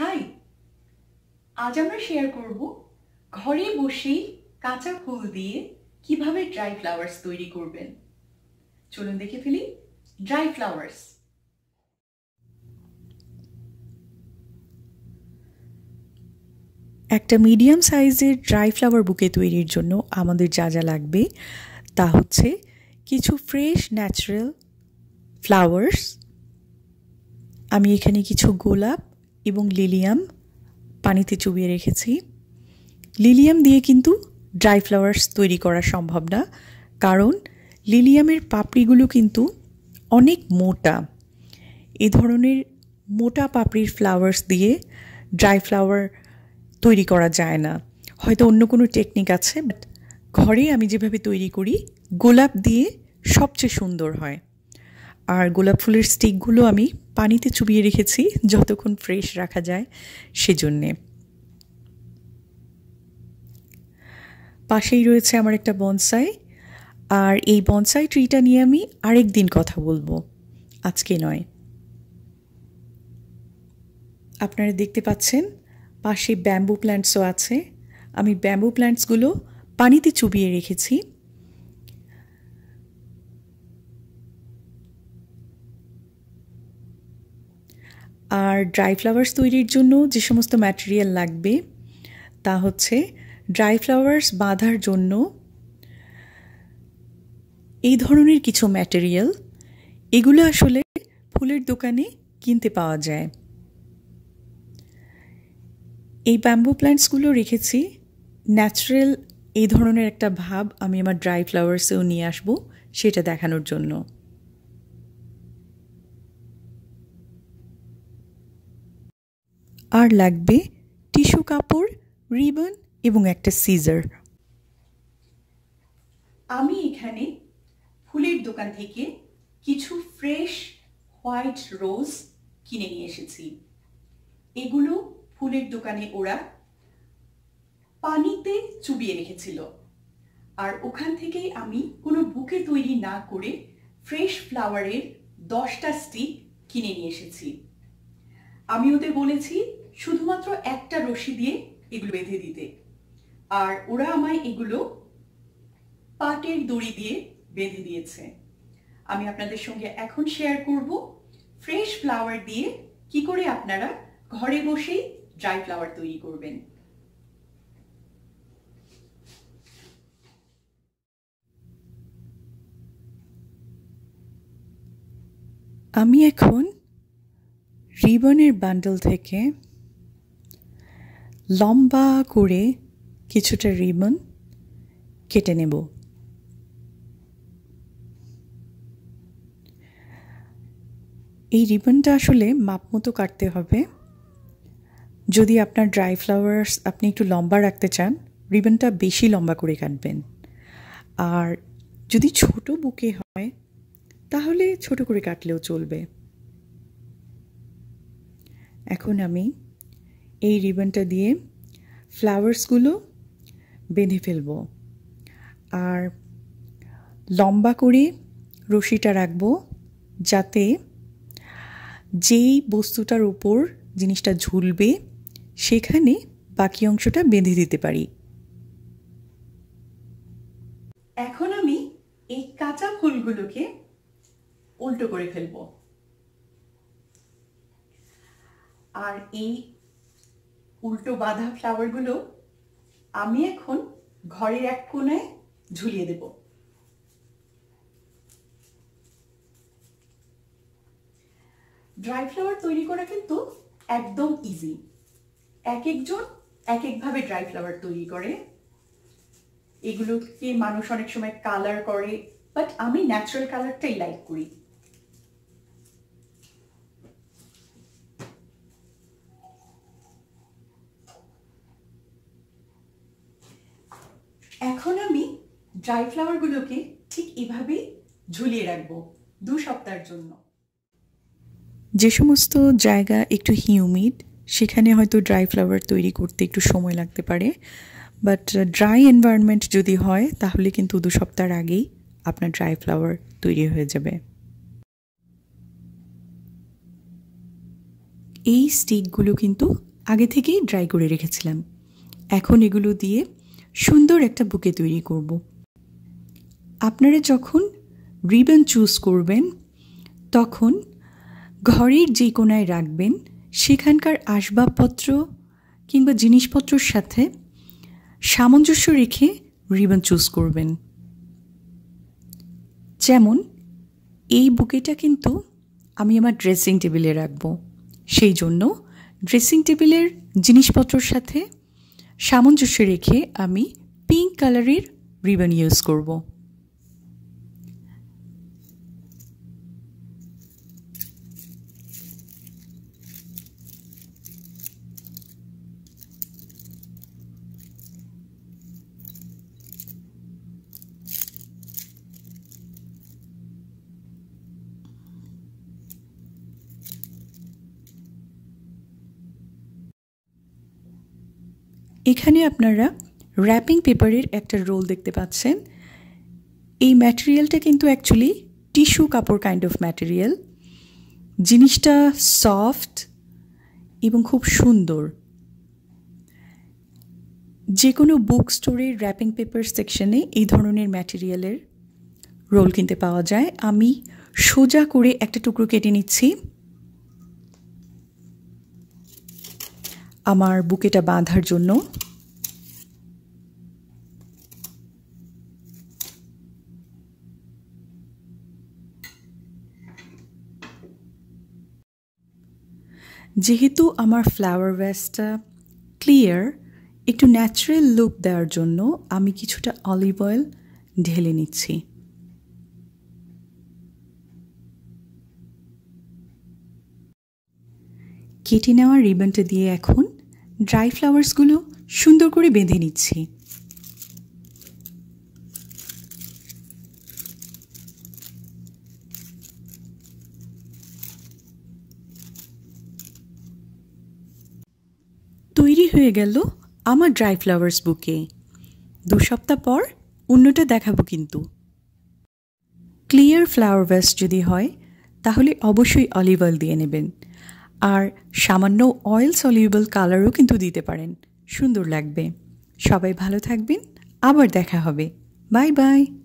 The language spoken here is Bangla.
হাই আজ আমরা শেয়ার করব ঘরে বসেই কাঁচা ফুল দিয়ে কিভাবে ড্রাই ফ্লাওয়ার্স তৈরি করবেন চলুন দেখে ফেলি ড্রাই ফ্লাওয়ার্স একটা মিডিয়াম সাইজের ড্রাই ফ্লাওয়ার বুকে তৈরির জন্য আমাদের যা যা লাগবে তা হচ্ছে কিছু ফ্রেশ ন্যাচারাল ফ্লাওয়ার্স আমি এখানে কিছু গোলাপ এবং লিলিয়াম পানিতে চুবিয়ে রেখেছি লিলিয়াম দিয়ে কিন্তু ড্রাই ফ্লাওয়ার্স তৈরি করা সম্ভব না কারণ লিলিয়ামের পাপড়িগুলো কিন্তু অনেক মোটা এ ধরনের মোটা পাপড়ির ফ্লাওয়ার্স দিয়ে ড্রাই ফ্লাওয়ার তৈরি করা যায় না হয়তো অন্য কোনো টেকনিক আছে বাট ঘরে আমি যেভাবে তৈরি করি গোলাপ দিয়ে সবচেয়ে সুন্দর হয় আর গোলাপ ফুলের স্টিকগুলো আমি পানিতে চুবিয়ে রেখেছি যতক্ষণ ফ্রেশ রাখা যায় সেজন্যে পাশেই রয়েছে আমার একটা বনসাই আর এই বনসাই ট্রিটা নিয়ে আমি আরেক দিন কথা বলবো আজকে নয় আপনারা দেখতে পাচ্ছেন পাশে ব্যাম্বু প্ল্যান্টসও আছে আমি ব্যাম্বু প্ল্যান্টসগুলো পানিতে চুবিয়ে রেখেছি আর ড্রাই ফ্লাওয়ার্স তৈরির জন্য যে সমস্ত ম্যাটেরিয়াল লাগবে তা হচ্ছে ড্রাই ফ্লাওয়ার্স বাঁধার জন্য এই ধরনের কিছু ম্যাটেরিয়াল এগুলো আসলে ফুলের দোকানে কিনতে পাওয়া যায় এই ব্যাম্বু প্ল্যান্টসগুলো রেখেছি ন্যাচারাল এই ধরনের একটা ভাব আমি আমার ড্রাই ফ্লাওয়ার্সেও নিয়ে আসব সেটা দেখানোর জন্য আর লাগবে টিস্যু কাপড় রিবন এবং একটা সিজার আমি এখানে ফুলের দোকান থেকে কিছু ফ্রেশ হোয়াইট রোজ কিনে নিয়ে এসেছি এগুলো ফুলের দোকানে ওরা পানিতে চুবিয়ে রেখেছিল আর ওখান থেকেই আমি কোনো বুকে তৈরি না করে ফ্রেশ ফ্লাওয়ারের দশটা স্টিক কিনে নিয়ে এসেছি আমি ওদের বলেছি শুধুমাত্র একটা রশি দিয়ে এগুলো বেঁধে দিতে আর ওরা আমায় এগুলো পাটের দড়ি দিয়ে বেঁধে দিয়েছে আমি আপনাদের সঙ্গে এখন শেয়ার করব ফ্রেশ ফ্লাওয়ার দিয়ে কি করে আপনারা ঘরে বসেই ড্রাই ফ্লাওয়ার তৈরি করবেন আমি এখন রিবনের বান্ডল থেকে লম্বা করে কিছুটা রিবন কেটে নেব এই রিবনটা আসলে মাপ মতো কাটতে হবে যদি আপনার ড্রাই ফ্লাওয়ার্স আপনি একটু লম্বা রাখতে চান রিবনটা বেশি লম্বা করে কাটবেন আর যদি ছোট বুকে হয় তাহলে ছোট করে কাটলেও চলবে এখন আমি এই রিবনটা দিয়ে ফ্লাওয়ার্সগুলো বেঁধে ফেলব আর লম্বা করে রশিটা রাখবো যাতে যেই বস্তুটার উপর জিনিসটা ঝুলবে সেখানে বাকি অংশটা বেঁধে দিতে পারি এখন আমি এই কাঁচা ফুলগুলোকে উল্টো করে ফেলব আর এই উল্টো বাঁধা ফ্লাওয়ারগুলো আমি এখন ঘরের এক কোণে ঝুলিয়ে দেব ড্রাই ফ্লাওয়ার তৈরি করা কিন্তু একদম ইজি এক একজন এক একভাবে ড্রাই ফ্লাওয়ার তৈরি করে এগুলোকে মানুষ অনেক সময় কালার করে বাট আমি ন্যাচারাল কালারটাই লাইক করি এখন আমি ড্রাই ফ্লাওয়ারগুলোকে ঠিক এভাবেই ঝুলিয়ে রাখব দু সপ্তাহের জন্য যে সমস্ত জায়গা একটু হিউমিড সেখানে হয়তো ড্রাই ফ্লাওয়ার তৈরি করতে একটু সময় লাগতে পারে বাট ড্রাই এনভায়রনমেন্ট যদি হয় তাহলে কিন্তু দু সপ্তাহের আগেই আপনার ড্রাই ফ্লাওয়ার তৈরি হয়ে যাবে এই স্টিকগুলো কিন্তু আগে থেকেই ড্রাই করে রেখেছিলাম এখন এগুলো দিয়ে সুন্দর একটা বুকে তৈরি করব। আপনারা যখন রিবন চুজ করবেন তখন ঘরের যে কোনায় রাখবেন সেখানকার আসবাবপত্র কিংবা জিনিসপত্রর সাথে সামঞ্জস্য রেখে রিবন চুজ করবেন যেমন এই বুকেটা কিন্তু আমি আমার ড্রেসিং টেবিলে রাখব সেই জন্য ড্রেসিং টেবিলের জিনিসপত্রর সাথে সামঞ্জস্য রেখে আমি পিঙ্ক কালারের রিবন ইউজ করবো এখানে আপনারা র্যাপিং পেপারের একটা রোল দেখতে পাচ্ছেন এই ম্যাটেরিয়ালটা কিন্তু অ্যাকচুয়ালি টিস্যু কাপড় কাইন্ড অফ ম্যাটেরিয়াল জিনিসটা সফট এবং খুব সুন্দর যে কোনো বুক স্টোরের র্যাপিং পেপার সেকশনে এই ধরনের ম্যাটেরিয়ালের রোল কিনতে পাওয়া যায় আমি সোজা করে একটা টুকরো কেটে নিচ্ছি আমার বুকেটা বাঁধার জন্য যেহেতু আমার ফ্লাওয়ার ভেস্টটা ক্লিয়ার একটু ন্যাচারাল লুক দেওয়ার জন্য আমি কিছুটা অলিভ অয়েল ঢেলে নিচ্ছি কেটে নেওয়া রিবনটা দিয়ে এখন ড্রাই ফ্লাওয়ার্সগুলো সুন্দর করে বেঁধে নিচ্ছি তৈরি হয়ে গেল আমার ড্রাই ফ্লাওয়ার্স বুকে দু সপ্তাহ পর অন্যটা দেখাবো কিন্তু ক্লিয়ার ফ্লাওয়ার ভেস্ট যদি হয় তাহলে অবশ্যই অলিভ অয়েল দিয়ে নেবেন আর সামান্য অয়েল সলিউবল কালারও কিন্তু দিতে পারেন সুন্দর লাগবে সবাই ভালো থাকবেন আবার দেখা হবে বাই বাই